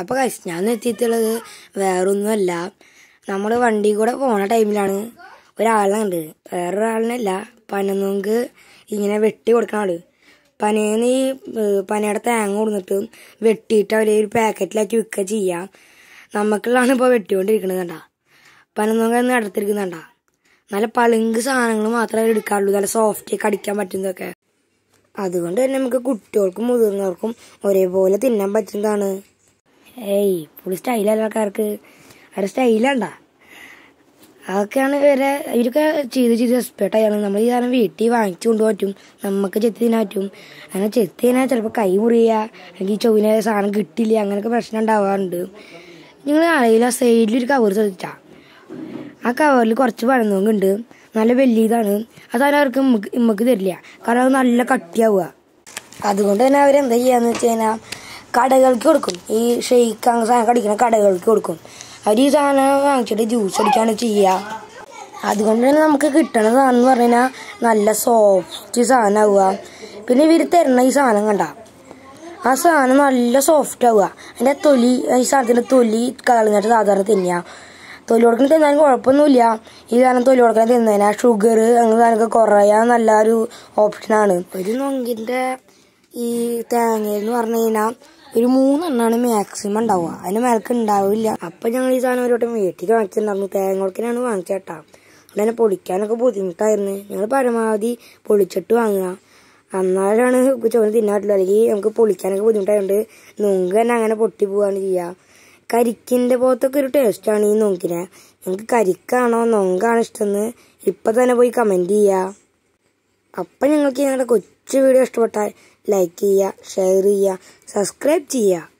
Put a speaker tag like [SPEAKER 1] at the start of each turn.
[SPEAKER 1] അപ്പോൾ കഴിച്ച് ഞാൻ എത്തിയിട്ടുള്ളത് വേറൊന്നുമല്ല നമ്മൾ വണ്ടി കൂടെ പോണ ടൈമിലാണ് ഒരാളെ കണ്ടത് വേറൊരാളിനല്ല പനനൊങ്ക് ഇങ്ങനെ വെട്ടി കൊടുക്കണ ആള് പനേന്ന് ഈ പനയുടെ തേങ്ങ കൊടുത്തിട്ട് വെട്ടിയിട്ട് അവർ ഒരു പാക്കറ്റിലാക്കി വിൽക്കുക ചെയ്യാം നമുക്കുള്ളതാണ് ഇപ്പോൾ വെട്ടിക്കൊണ്ടിരിക്കുന്നത് കണ്ട അന്ന് നടത്തിരിക്കുന്നുണ്ട നല്ല പളുങ്ക് സാധനങ്ങൾ മാത്രമേ എടുക്കാറുള്ളൂ നല്ല സോഫ്റ്റ് കടിക്കാൻ പറ്റുന്നതൊക്കെ അതുകൊണ്ട് തന്നെ നമുക്ക് കുട്ടികൾക്കും മുതിർന്നവർക്കും ഒരേപോലെ തിന്നാൻ പറ്റുന്നതാണ് ഏയ് ഫുൾ സ്റ്റൈലല്ല ആൾക്കാർക്ക് അവരുടെ സ്റ്റൈലാണ്ട അതൊക്കെയാണ് ഇവരെ ഇവരൊക്കെ ചെയ്ത് ചെയ്ത് എക്സ്പേർട്ട് ആയാണ് നമ്മൾ ഈ കാരണം വീട്ടിൽ വാങ്ങിച്ചു കൊണ്ടുപോകും നമുക്ക് ചെത്തി തന്നെ പറ്റും അങ്ങനെ ചെത്തി തന്നെ ചിലപ്പോൾ കൈ മുറിയുക അല്ലെങ്കിൽ ചൊവ്വിനെ സാധനം കിട്ടില്ല അങ്ങനെയൊക്കെ പ്രശ്നം ഉണ്ടാവാറുണ്ട് നിങ്ങൾ അറിയില്ല സൈഡിലൊരു ഒരു കവർ ശ്രദ്ധിച്ചാ ആ കവറിൽ കുറച്ച് പഴന്നുണ്ട് നല്ല വലിയ ഇതാണ് അത് അവർക്ക് നമുക്ക് തരില്ല കാരണം അത് നല്ല കട്ടിയാവുക അതുകൊണ്ട് തന്നെ അവരെന്താ ചെയ്യാന്ന് വെച്ച് കഴിഞ്ഞാൽ കടകൾക്ക് കൊടുക്കും ഈ ഷെയ്ക്ക് അങ്ങനെ സാധനം കടിക്കുന്ന കടകൾക്ക് കൊടുക്കും അവർ ഈ സാധനം വാങ്ങിച്ചിട്ട് ജ്യൂസ് അടിക്കുകയാണ് ചെയ്യുക അതുകൊണ്ട് തന്നെ നമുക്ക് കിട്ടണ സാധനം എന്ന് പറഞ്ഞു നല്ല സോഫ്റ്റ് ആവുക പിന്നെ ഇവർ തരുന്ന ഈ സാധനം കണ്ട ആ സാധനം നല്ല സോഫ്റ്റ് ആവുക അതിൻ്റെ തൊലി ഈ സാധനത്തിൻ്റെ തൊലി കളഞ്ഞിട്ട് സാധാരണ തന്നെയാ തൊലി കൊടുക്കണ തിന്നാലും കുഴപ്പമൊന്നുമില്ല ഈ സാധനം തൊലി കൊടുക്കണ തിന്നതിനാ ഷുഗർ അങ്ങനെ സാധനമൊക്കെ കുറയാൻ നല്ലൊരു ഓപ്ഷനാണ് ഒരു നൊങ്കിൻ്റെ ഈ തേങ്ങ എന്ന് പറഞ്ഞു കഴിഞ്ഞാൽ ഒരു മൂന്നെണ്ണാണ് മാക്സിമം ഉണ്ടാവുക അതിന് മേൽക്ക് ഉണ്ടാവില്ല അപ്പം ഞങ്ങൾ ഈ സാധനം ഒരുവട്ടം വട്ടം വീട്ടിൽ വാങ്ങിച്ചിട്ടുണ്ടായിരുന്നു തേങ്ങോളക്കിനാണ് വാങ്ങിച്ചേട്ടാ അതിനെ പൊളിക്കാനൊക്കെ ബുദ്ധിമുട്ടായിരുന്നു ഞങ്ങൾ പരമാവധി പൊളിച്ചിട്ട് വാങ്ങുക അന്നാലാണ് ചോറ് തിന്നാൻ പറ്റില്ല അല്ലെങ്കിൽ നമുക്ക് പൊളിക്കാനൊക്കെ ബുദ്ധിമുട്ടായതുകൊണ്ട് നുങ്ക് തന്നെ അങ്ങനെ പൊട്ടി പോവുകയാണ് ചെയ്യുക കരിക്കിൻ്റെ പോത്തൊക്കെ ഒരു ടേസ്റ്റാണ് ഈ നുങ്കിനെ നിങ്ങൾക്ക് കരിക്കാണോ നുങ്കാണോ ഇഷ്ടമെന്ന് ഇപ്പം തന്നെ പോയി കമൻറ്റ് ചെയ്യുക അപ്പം ഞങ്ങൾക്ക് ഞങ്ങളുടെ കൊച്ചു വീഡിയോ ഇഷ്ടപ്പെട്ടാൽ ലൈക്ക് ചെയ്യുക ഷെയർ ചെയ്യുക സബ്സ്ക്രൈബ് ചെയ്യുക